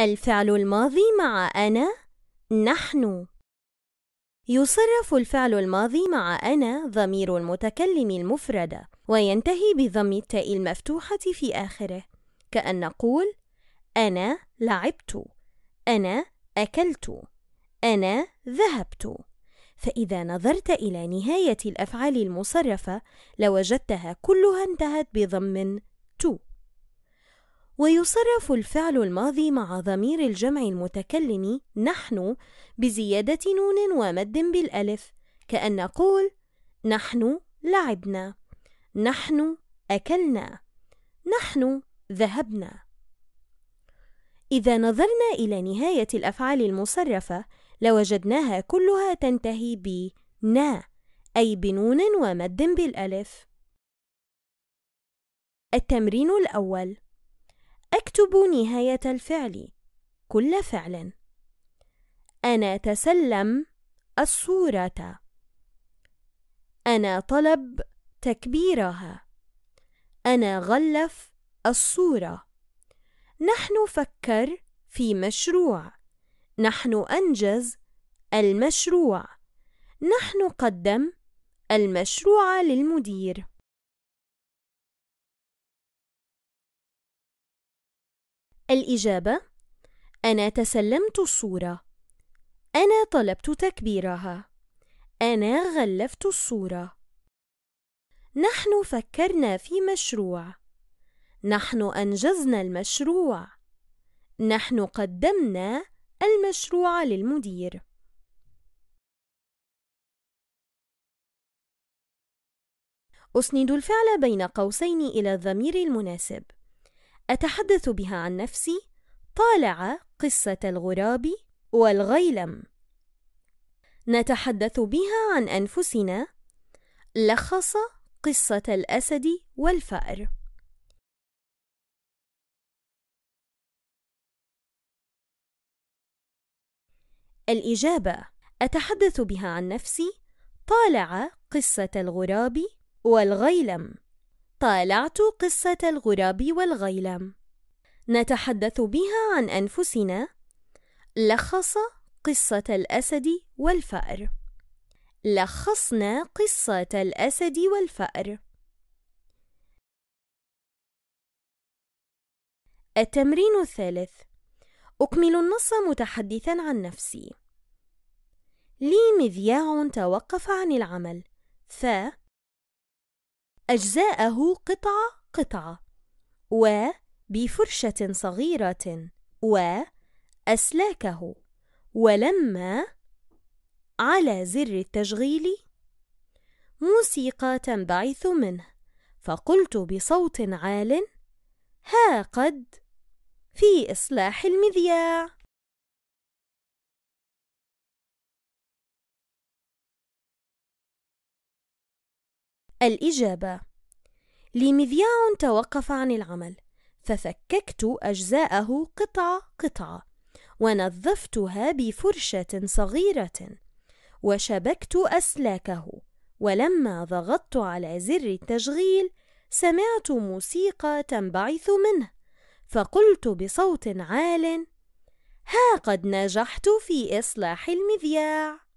الفعل الماضي مع أنا نحن يصرف الفعل الماضي مع أنا ضمير المتكلم المفردة وينتهي بضم التاء المفتوحة في آخره كأن نقول أنا لعبت أنا أكلت أنا ذهبت فإذا نظرت إلى نهاية الأفعال المصرفة لوجدتها كلها انتهت بضم ويصرف الفعل الماضي مع ضمير الجمع المتكلم نحن بزيادة نون ومد بالألف كأن نقول نحن لعبنا نحن أكلنا نحن ذهبنا إذا نظرنا إلى نهاية الأفعال المصرفة لوجدناها كلها تنتهي ب نا أي بنون ومد بالألف التمرين الأول أكتب نهاية الفعل كل فعل أنا تسلم الصورة أنا طلب تكبيرها أنا غلف الصورة نحن فكر في مشروع نحن أنجز المشروع نحن قدم المشروع للمدير الإجابة: أنا تسلمت الصورة. أنا طلبت تكبيرها. أنا غلفت الصورة. نحن فكرنا في مشروع. نحن أنجزنا المشروع. نحن قدمنا المشروع للمدير. أسند الفعل بين قوسين إلى الضمير المناسب. أتحدث بها عن نفسي طالع قصة الغراب والغيلم نتحدث بها عن أنفسنا لخص قصة الأسد والفأر الإجابة أتحدث بها عن نفسي طالع قصة الغراب والغيلم طالعت قصة الغراب والغيلم نتحدث بها عن أنفسنا لخص قصة الأسد والفأر لخصنا قصة الأسد والفأر التمرين الثالث أكمل النص متحدثا عن نفسي لي مذياع توقف عن العمل ف أجزاءه قطعة قطعة و بفرشة صغيرة و أسلاكه ولما على زر التشغيل موسيقى تنبعث منه فقلت بصوت عال ها قد في إصلاح المذياع الإجابة لمذياع توقف عن العمل ففككت أجزاءه قطعة قطعة ونظفتها بفرشة صغيرة وشبكت أسلاكه ولما ضغطت على زر التشغيل سمعت موسيقى تنبعث منه فقلت بصوت عال ها قد نجحت في إصلاح المذياع